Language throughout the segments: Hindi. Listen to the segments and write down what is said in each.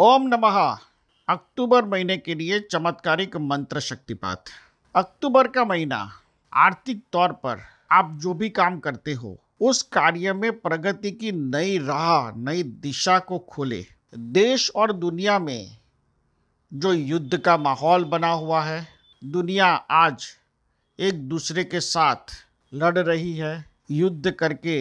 ओम नमः अक्टूबर महीने के लिए चमत्कारिक मंत्र शक्तिपात अक्टूबर का महीना आर्थिक तौर पर आप जो भी काम करते हो उस कार्य में प्रगति की नई राह नई दिशा को खोले देश और दुनिया में जो युद्ध का माहौल बना हुआ है दुनिया आज एक दूसरे के साथ लड़ रही है युद्ध करके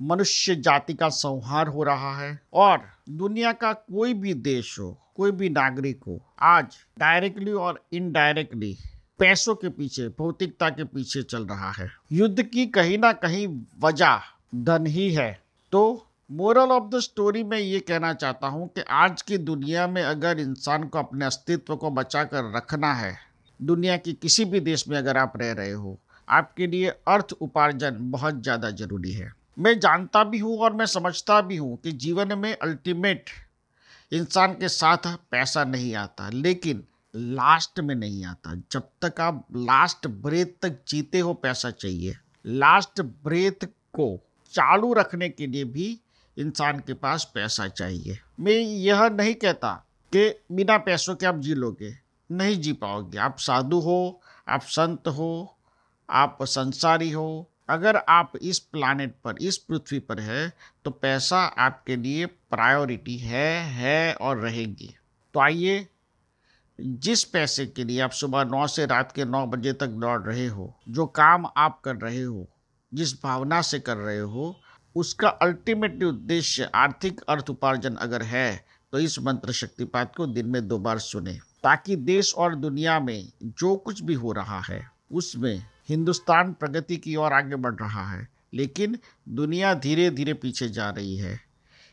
मनुष्य जाति का संहार हो रहा है और दुनिया का कोई भी देश हो कोई भी नागरिक हो आज डायरेक्टली और इनडायरेक्टली पैसों के पीछे भौतिकता के पीछे चल रहा है युद्ध की कहीं ना कहीं वजह धन ही है तो मोरल ऑफ द स्टोरी में ये कहना चाहता हूँ कि आज की दुनिया में अगर इंसान को अपने अस्तित्व को बचा कर रखना है दुनिया के किसी भी देश में अगर आप रह रहे हो आपके लिए अर्थ उपार्जन बहुत ज़्यादा ज़रूरी है मैं जानता भी हूँ और मैं समझता भी हूँ कि जीवन में अल्टीमेट इंसान के साथ पैसा नहीं आता लेकिन लास्ट में नहीं आता जब तक आप लास्ट ब्रेथ तक जीते हो पैसा चाहिए लास्ट ब्रेथ को चालू रखने के लिए भी इंसान के पास पैसा चाहिए मैं यह नहीं कहता कि बिना पैसों के आप जी लोगे नहीं जी पाओगे आप साधु हो आप संत हो आप संसारी हो अगर आप इस प्लानट पर इस पृथ्वी पर है तो पैसा आपके लिए प्रायोरिटी है है और रहेगी तो आइए जिस पैसे के लिए आप सुबह नौ से रात के नौ बजे तक दौड़ रहे हो जो काम आप कर रहे हो जिस भावना से कर रहे हो उसका अल्टीमेट उद्देश्य आर्थिक अर्थ उपार्जन अगर है तो इस मंत्र शक्तिपात को दिन में दो बार सुने ताकि देश और दुनिया में जो कुछ भी हो रहा है उसमें हिंदुस्तान प्रगति की ओर आगे बढ़ रहा है लेकिन दुनिया धीरे धीरे पीछे जा रही है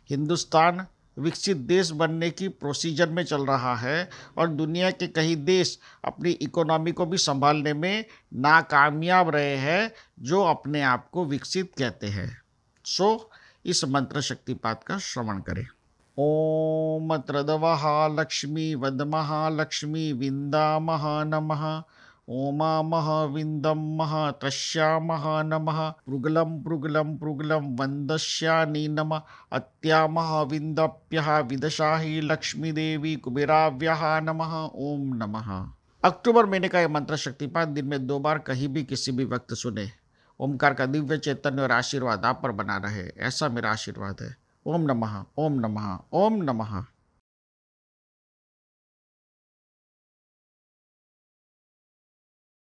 हिंदुस्तान विकसित देश बनने की प्रोसीजर में चल रहा है और दुनिया के कई देश अपनी इकोनॉमी को भी संभालने में नाकामयाब रहे हैं जो अपने आप को विकसित कहते हैं सो इस मंत्र शक्तिपात का श्रवण करें ओम त्रदवहा लक्ष्मी वद लक्ष्मी विंदा महा नमः ओमा महाविन्दं महात्रश्या महा नमः पृगलं पृगलं पृगलं वन्दस्यानि नमः अत्या महाविन्दप्यः विदशाहि लक्ष्मीदेवी कुबेराव्या नमः ओम नमः अक्टूबर महीने का यह मंत्र शक्तिपात दिन में दो बार कहीं भी किसी भी वक्त सुने ओमकार का दिव्य चैतन्य और आशीर्वाद आप पर बना रहे ऐसा मेरा आशीर्वाद है ओम नमः ओम नमः ओम नमः